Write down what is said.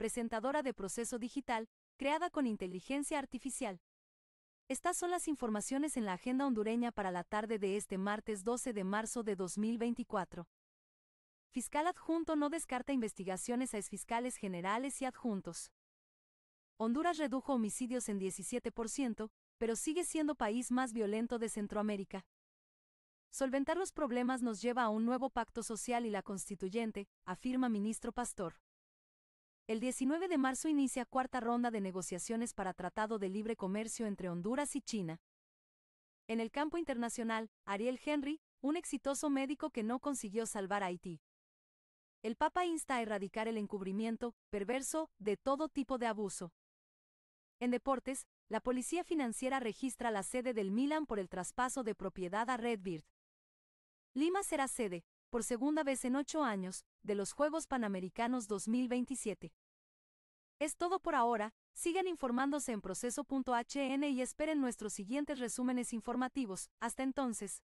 presentadora de proceso digital, creada con inteligencia artificial. Estas son las informaciones en la agenda hondureña para la tarde de este martes 12 de marzo de 2024. Fiscal adjunto no descarta investigaciones a exfiscales generales y adjuntos. Honduras redujo homicidios en 17%, pero sigue siendo país más violento de Centroamérica. Solventar los problemas nos lleva a un nuevo pacto social y la constituyente, afirma ministro Pastor. El 19 de marzo inicia cuarta ronda de negociaciones para Tratado de Libre Comercio entre Honduras y China. En el campo internacional, Ariel Henry, un exitoso médico que no consiguió salvar a Haití. El Papa insta a erradicar el encubrimiento, perverso, de todo tipo de abuso. En deportes, la policía financiera registra la sede del Milan por el traspaso de propiedad a Redbird. Lima será sede, por segunda vez en ocho años, de los Juegos Panamericanos 2027. Es todo por ahora, sigan informándose en proceso.hn y esperen nuestros siguientes resúmenes informativos, hasta entonces.